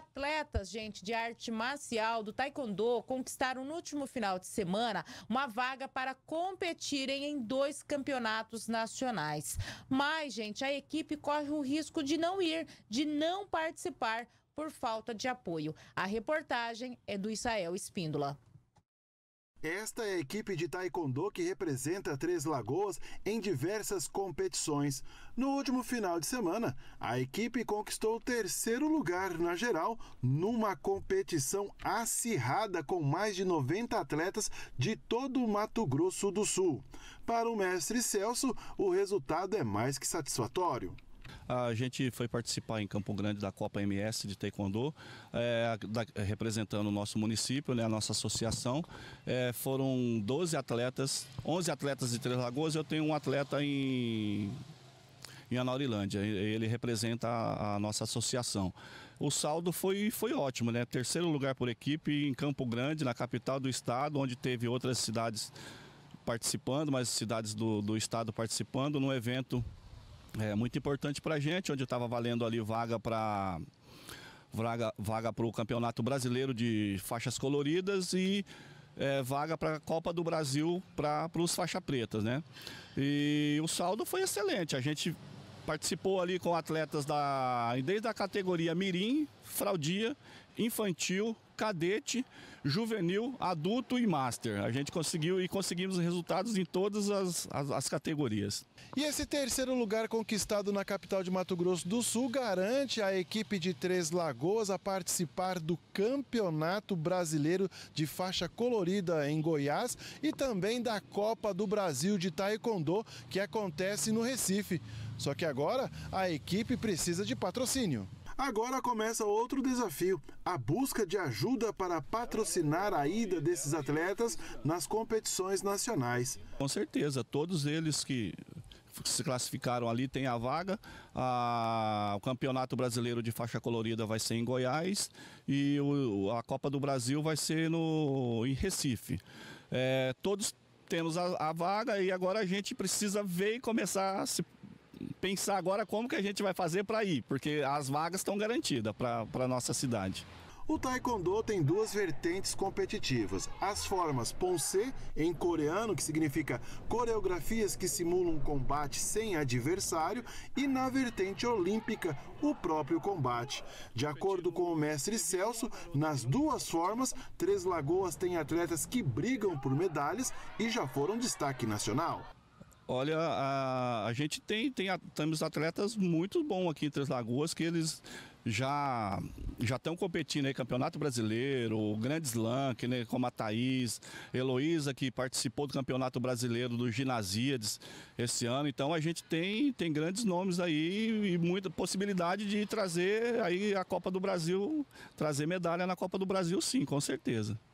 atletas, gente, de arte marcial do Taekwondo conquistaram no último final de semana uma vaga para competirem em dois campeonatos nacionais. Mas, gente, a equipe corre o risco de não ir, de não participar por falta de apoio. A reportagem é do Israel Espíndola. Esta é a equipe de taekwondo que representa Três Lagoas em diversas competições. No último final de semana, a equipe conquistou o terceiro lugar na geral numa competição acirrada com mais de 90 atletas de todo o Mato Grosso do Sul. Para o mestre Celso, o resultado é mais que satisfatório. A gente foi participar em Campo Grande da Copa MS de Taekwondo, é, da, representando o nosso município, né, a nossa associação. É, foram 12 atletas, 11 atletas de Três Lagoas, eu tenho um atleta em em Anaurilândia. Ele representa a, a, nossa associação. O saldo foi, foi ótimo, né? Terceiro lugar por equipe em Campo Grande, na capital do estado, onde teve outras cidades participando, mas cidades do, do estado participando, num evento é, muito importante para a gente, onde estava valendo ali vaga para vaga vaga para o Campeonato Brasileiro de faixas coloridas e é, vaga para a Copa do Brasil para os faixa pretas, né? E o saldo foi excelente. A gente participou ali com atletas da desde a categoria mirim, fraudia, infantil, cadete, juvenil, adulto e master. A gente conseguiu e conseguimos resultados em todas as, as, as categorias. E esse terceiro lugar conquistado na capital de Mato Grosso do Sul garante à equipe de Três Lagoas a participar do Campeonato Brasileiro de Faixa Colorida em Goiás e também da Copa do Brasil de Taekwondo, que acontece no Recife. Só que agora a equipe precisa de patrocínio. Agora começa outro desafio: a busca de ajuda para patrocinar a ida desses atletas nas competições nacionais. Com certeza, todos eles que se classificaram ali têm a vaga. A, o Campeonato Brasileiro de Faixa Colorida vai ser em Goiás e o, a Copa do Brasil vai ser no, em Recife. É, todos temos a, a vaga e agora a gente precisa ver e começar a se pensar agora como que a gente vai fazer para ir, porque as vagas estão garantidas para a nossa cidade. O taekwondo tem duas vertentes competitivas. As formas Ponce, em coreano, que significa coreografias que simulam combate sem adversário, e na vertente olímpica, o próprio combate. De acordo com o mestre Celso, nas duas formas, Três Lagoas tem atletas que brigam por medalhas e já foram destaque nacional. Olha, a, a gente tem, tem temos atletas muito bons aqui em Três Lagoas que eles já já estão competindo aí Campeonato Brasileiro, Grande Slam, que, né, como a Thaís, Heloísa, que participou do Campeonato Brasileiro do Ginasíades esse ano. Então a gente tem, tem grandes nomes aí e muita possibilidade de trazer aí a Copa do Brasil, trazer medalha na Copa do Brasil sim, com certeza.